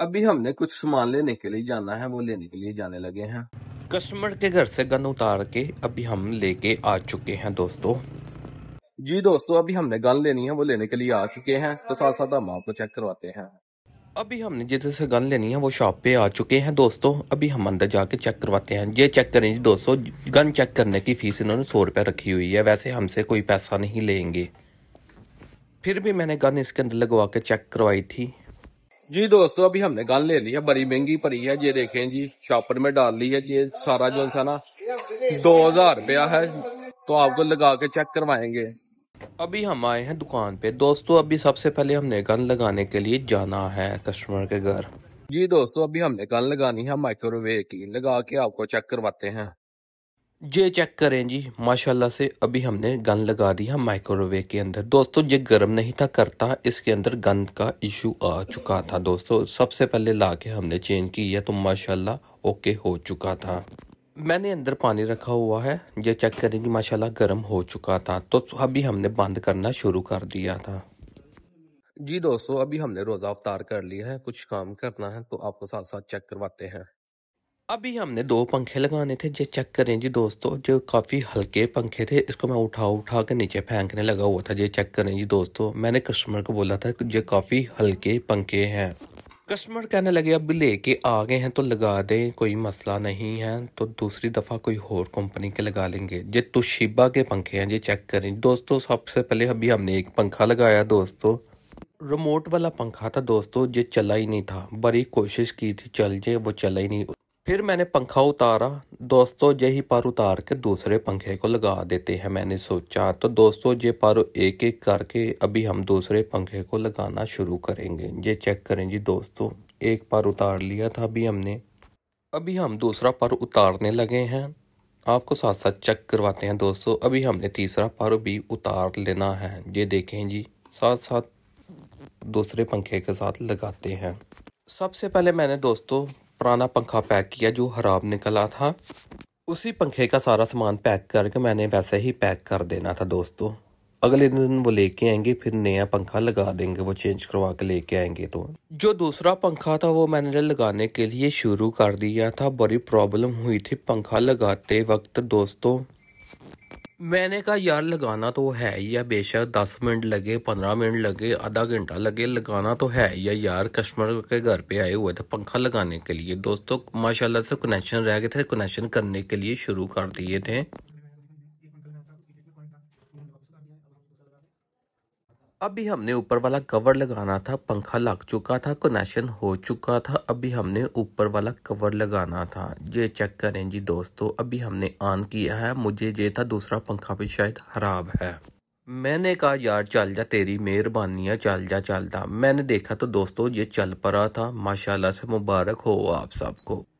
अभी हमने कुछ सामान लेने के लिए जाना है वो लेने के लिए जाने लगे हैं कस्टमर के घर से गन उतार के अभी हम लेके आ चुके हैं दोस्तों जी दोस्तों अभी हमने गन लेनी है वो लेने के लिए आ चुके हैं तो साथ साथ हम आपको चेक करवाते हैं अभी हमने जिधर से गन लेनी है वो शॉप पे आ चुके हैं दोस्तों अभी हम अंदर जाके चेक करवाते हैं ये चेक करें जी दोस्तों गन चेक करने की फीस इन्होंने सौ रुपये रखी हुई है वैसे हमसे कोई पैसा नहीं लेंगे फिर भी मैंने गन इसके अंदर लगवा के चेक करवाई थी जी दोस्तों अभी हमने गन ले ली है बड़ी महंगी पड़ी है ये देखें जी शॉपर में डाल ली है ये सारा जो सा ना दो हजार रुपया है तो आपको लगा के चेक करवाएंगे अभी हम आए हैं दुकान पे दोस्तों अभी सबसे पहले हमने गन लगाने के लिए जाना है कस्टमर के घर जी दोस्तों अभी हमने गन लगानी है माइक्रोवेव की लगा के आपको चेक करवाते हैं ये चेक करें जी माशाल्लाह से अभी हमने गन लगा दिया माइक्रोवेव के अंदर दोस्तों ये गर्म नहीं था करता इसके अंदर गन का इशू आ चुका था दोस्तों सबसे पहले ला के हमने चेंज किया तो माशाल्लाह ओके हो चुका था मैंने अंदर पानी रखा हुआ है ये चेक करें जी माशाल्लाह गर्म हो चुका था तो अभी हमने बंद करना शुरू कर दिया था जी दोस्तों अभी हमने रोज़ा अवतार कर लिया है कुछ काम करना है तो आपको साथ साथ चेक करवाते हैं अभी हमने दो पंखे लगाने थे जो चेक करें जी दोस्तों जो काफ़ी हल्के पंखे थे इसको मैं उठा उठा के नीचे फेंकने लगा हुआ था ये चेक करें जी दोस्तों मैंने कस्टमर को बोला था जो काफ़ी हल्के पंखे हैं कस्टमर कहने लगे अब लेके आ गए हैं तो लगा दें कोई मसला नहीं है तो दूसरी दफ़ा कोई और कंपनी के लगा लेंगे ये तुशीबा के पंखे हैं जे चेक करें दोस्तों सबसे पहले अभी हमने एक पंखा लगाया दोस्तों रिमोट वाला पंखा था दोस्तों जो चला ही नहीं था बड़ी कोशिश की थी चल जाए वो चला ही नहीं फिर मैंने पंखा उतारा दोस्तों यही पर उतार के दूसरे पंखे को लगा देते हैं मैंने सोचा तो दोस्तों ये पर एक एक करके अभी हम दूसरे पंखे को लगाना शुरू करेंगे ये चेक करें जी दोस्तों एक पार उतार लिया था अभी हमने अभी हम दूसरा पर उतारने लगे हैं आपको साथ साथ चेक करवाते हैं दोस्तों अभी हमने तीसरा पर भी उतार लेना है ये देखें जी साथ साथ दूसरे पंखे के साथ लगाते हैं सबसे पहले मैंने दोस्तों पुराना पंखा पैक किया जो ख़राब निकला था उसी पंखे का सारा सामान पैक करके मैंने वैसे ही पैक कर देना था दोस्तों अगले दिन वो लेके आएंगे फिर नया पंखा लगा देंगे वो चेंज करवा के लेके आएंगे तो जो दूसरा पंखा था वो मैंने लगाने के लिए शुरू कर दिया था बड़ी प्रॉब्लम हुई थी पंखा लगाते वक्त दोस्तों मैंने कहा यार लगाना तो है या बेशक दस मिनट लगे पंद्रह मिनट लगे आधा घंटा लगे लगाना तो है या यार कस्टमर के घर पे आए हुए थे पंखा लगाने के लिए दोस्तों माशाल्लाह से कनेक्शन रह गए थे कनेक्शन करने के लिए शुरू कर दिए थे अभी हमने ऊपर वाला कवर लगाना था पंखा लग चुका था कनेक्शन हो चुका था अभी हमने ऊपर वाला कवर लगाना था ये चेक करें जी दोस्तों अभी हमने ऑन किया है मुझे ये था दूसरा पंखा भी शायद खराब है मैंने कहा यार चल जा तेरी मेहरबानी है चल जा चल जा मैंने देखा तो दोस्तों ये चल पड़ा था माशाल्लाह से मुबारक हो आप सबको